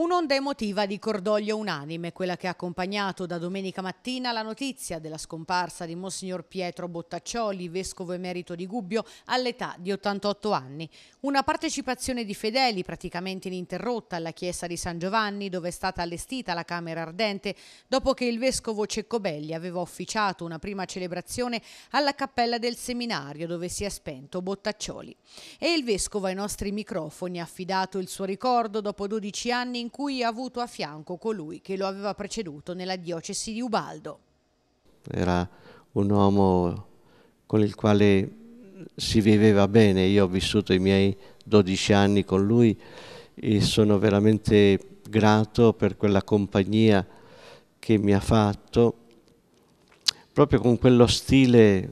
Un'onda emotiva di cordoglio unanime, quella che ha accompagnato da domenica mattina la notizia della scomparsa di Monsignor Pietro Bottaccioli, vescovo emerito di Gubbio, all'età di 88 anni. Una partecipazione di fedeli praticamente ininterrotta alla chiesa di San Giovanni, dove è stata allestita la Camera Ardente, dopo che il vescovo Ceccobelli aveva officiato una prima celebrazione alla cappella del seminario, dove si è spento Bottaccioli. E il vescovo ai nostri microfoni ha affidato il suo ricordo dopo 12 anni in in cui ha avuto a fianco colui che lo aveva preceduto nella diocesi di Ubaldo. Era un uomo con il quale si viveva bene, io ho vissuto i miei 12 anni con lui e sono veramente grato per quella compagnia che mi ha fatto, proprio con quello stile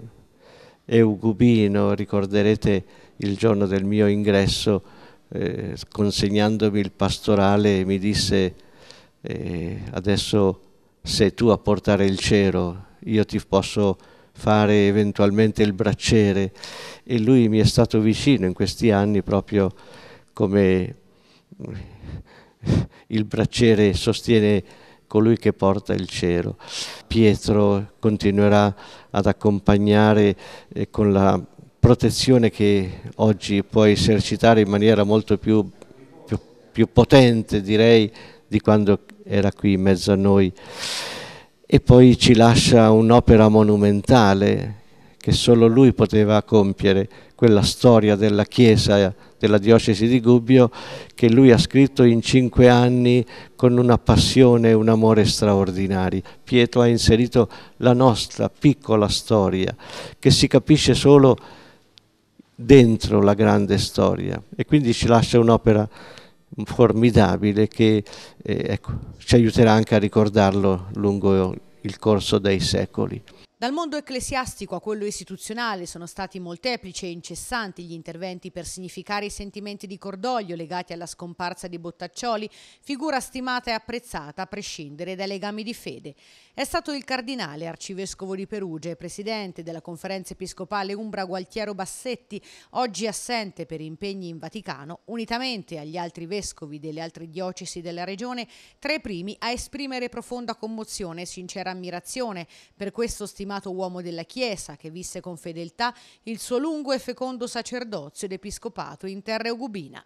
eugubino, ricorderete il giorno del mio ingresso, eh, consegnandomi il pastorale mi disse eh, adesso sei tu a portare il cero, io ti posso fare eventualmente il bracciere e lui mi è stato vicino in questi anni proprio come eh, il bracciere sostiene colui che porta il cero. Pietro continuerà ad accompagnare eh, con la protezione che oggi può esercitare in maniera molto più, più, più potente direi di quando era qui in mezzo a noi e poi ci lascia un'opera monumentale che solo lui poteva compiere, quella storia della Chiesa della diocesi di Gubbio che lui ha scritto in cinque anni con una passione e un amore straordinari. Pietro ha inserito la nostra piccola storia che si capisce solo dentro la grande storia e quindi ci lascia un'opera formidabile che eh, ecco, ci aiuterà anche a ricordarlo lungo il corso dei secoli. Dal mondo ecclesiastico a quello istituzionale sono stati molteplici e incessanti gli interventi per significare i sentimenti di cordoglio legati alla scomparsa di Bottaccioli, figura stimata e apprezzata a prescindere dai legami di fede. È stato il cardinale arcivescovo di Perugia e presidente della conferenza episcopale Umbra Gualtiero Bassetti, oggi assente per impegni in Vaticano, unitamente agli altri vescovi delle altre diocesi della regione, tra i primi a esprimere profonda commozione e sincera ammirazione per questo stimolato stimato uomo della Chiesa che visse con fedeltà il suo lungo e fecondo sacerdozio ed episcopato in terra eugubina.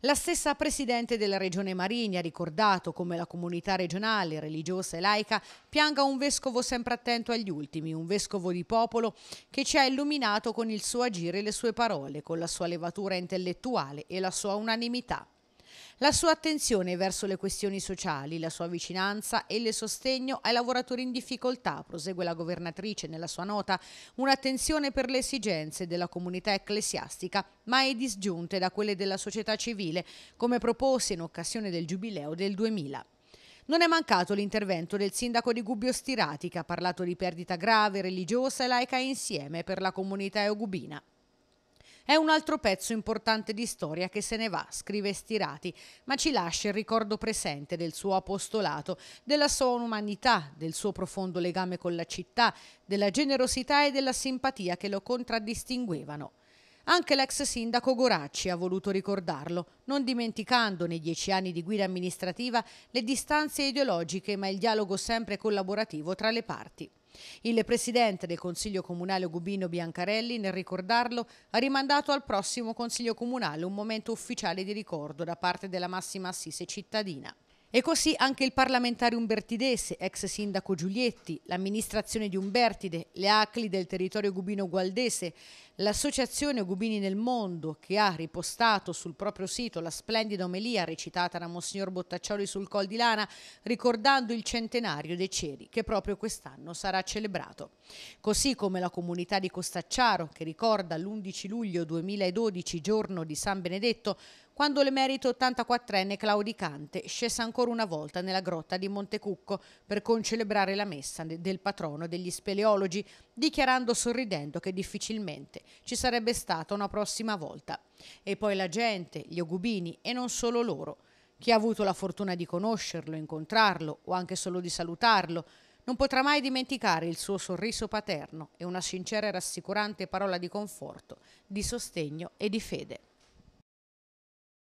La stessa Presidente della Regione Marini ha ricordato come la comunità regionale, religiosa e laica pianga un vescovo sempre attento agli ultimi, un vescovo di popolo che ci ha illuminato con il suo agire e le sue parole, con la sua levatura intellettuale e la sua unanimità. La sua attenzione verso le questioni sociali, la sua vicinanza e il sostegno ai lavoratori in difficoltà, prosegue la governatrice nella sua nota, un'attenzione per le esigenze della comunità ecclesiastica, mai disgiunte da quelle della società civile, come proposte in occasione del Giubileo del 2000. Non è mancato l'intervento del sindaco di Gubbio Stirati che ha parlato di perdita grave, religiosa e laica insieme per la comunità eugubina. È un altro pezzo importante di storia che se ne va, scrive Stirati, ma ci lascia il ricordo presente del suo apostolato, della sua umanità, del suo profondo legame con la città, della generosità e della simpatia che lo contraddistinguevano. Anche l'ex sindaco Goracci ha voluto ricordarlo, non dimenticando nei dieci anni di guida amministrativa le distanze ideologiche ma il dialogo sempre collaborativo tra le parti. Il presidente del Consiglio Comunale Gubino Biancarelli, nel ricordarlo, ha rimandato al prossimo Consiglio Comunale un momento ufficiale di ricordo da parte della massima assise cittadina. E così anche il parlamentare umbertidese, ex sindaco Giulietti, l'amministrazione di Umbertide, le ACLI del territorio gubino-gualdese, l'associazione Gubini nel Mondo, che ha ripostato sul proprio sito la splendida omelia recitata da Monsignor Bottaccioli sul Col di Lana, ricordando il centenario dei ceri, che proprio quest'anno sarà celebrato. Così come la comunità di Costacciaro, che ricorda l'11 luglio 2012, giorno di San Benedetto, quando l'emerito 84enne claudicante scese ancora una volta nella grotta di Montecucco per concelebrare la messa del patrono degli speleologi, dichiarando sorridendo che difficilmente ci sarebbe stata una prossima volta. E poi la gente, gli ogubini e non solo loro. Chi ha avuto la fortuna di conoscerlo, incontrarlo o anche solo di salutarlo, non potrà mai dimenticare il suo sorriso paterno e una sincera e rassicurante parola di conforto, di sostegno e di fede.